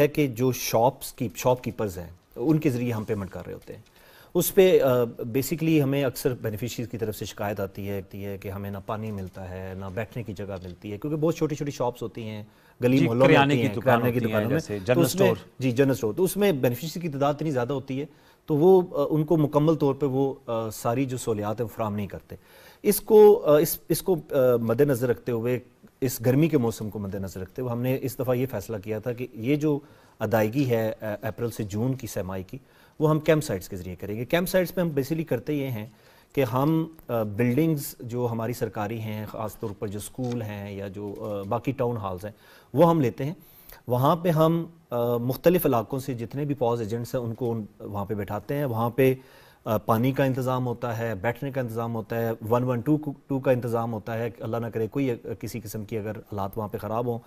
है कि जो शॉप्स की शॉपकीपर्स हैं उनके ज़रिए हम पेमेंट कर रहे होते हैं उस पर बेसिकली हमें अक्सर बेनिफिशरीज की तरफ से शिकायत आती है कि है कि हमें ना पानी मिलता है ना बैठने की जगह मिलती है क्योंकि बहुत छोटी छोटी शॉप्स होती हैं गली मोहल्लों में होती की दुकानों की दुकानों में तो जनरल स्टोर जी जनरल स्टोर तो उसमें बेनिफिशरी की तादाद इतनी ज़्यादा होती है तो वो उनको मुकम्मल तौर पर वो सारी जो सहूलियात हैं फराम नहीं करते इसको इस इसको मद्देनज़र रखते हुए इस गर्मी के मौसम को मद्देनजर रखते हुए हमने इस दफ़ा ये फैसला किया था कि ये जो अदायगी है अप्रैल से जून की सहमाई की वो हम कैंप साइट्स के ज़रिए करेंगे कैंप साइट्स पे हम बेसिकली करते ये हैं कि हम बिल्डिंग्स जो हमारी सरकारी हैं ख़ास तौर पर जो स्कूल हैं या जो बाकी टाउन हॉल्स हैं वो हम लेते हैं वहाँ पे हम मुख्तलिफ़ इलाकों से जितने भी पॉज एजेंट्स हैं उनको वहाँ पे बैठाते हैं वहाँ पे पानी का इंतज़ाम होता है बैठने का इंतज़ाम होता है वन वन टू टू का इंतज़ाम होता है अल्लाह ना करे कोई किसी किस्म की अगर हालात वहाँ पे ख़राब हों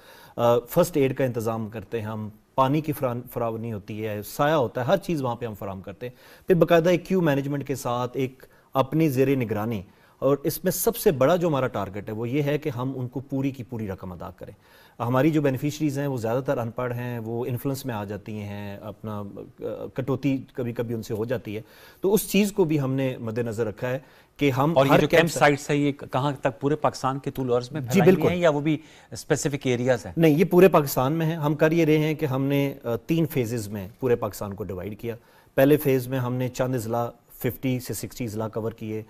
फ़र्स्ट एड का इंतज़ाम करते हैं हम पानी की फरावनी होती है साया होता है हर चीज़ वहाँ पर हम फराम करते हैं फिर बाकायदा एक क्यू मैनेजमेंट के साथ एक अपनी जेर निगरानी और इसमें सबसे बड़ा जो हमारा टारगेट है वो ये है कि हम उनको पूरी की पूरी रकम अदा करें हमारी जो बेनिफिशरीज़ हैं वो ज़्यादातर अनपढ़ हैं वो इन्फ्लुएंस में आ जाती हैं अपना कटौती कभी कभी उनसे हो जाती है तो उस चीज़ को भी हमने मद्देनज़र रखा है कि हम और ये जो कैंप साइट्स है ये कहाँ तक पूरे पाकिस्तान के टूल में जी बिल्कुल या वो भी स्पेसिफिक एरियाज हैं नहीं ये पूरे पाकिस्तान में है हम कर ये रहे हैं कि हमने तीन फेजेज़ में पूरे पाकिस्तान को डिवाइड किया पहले फेज़ में हमने चंद ज़िला 50 से 60 ज़िला कवर किए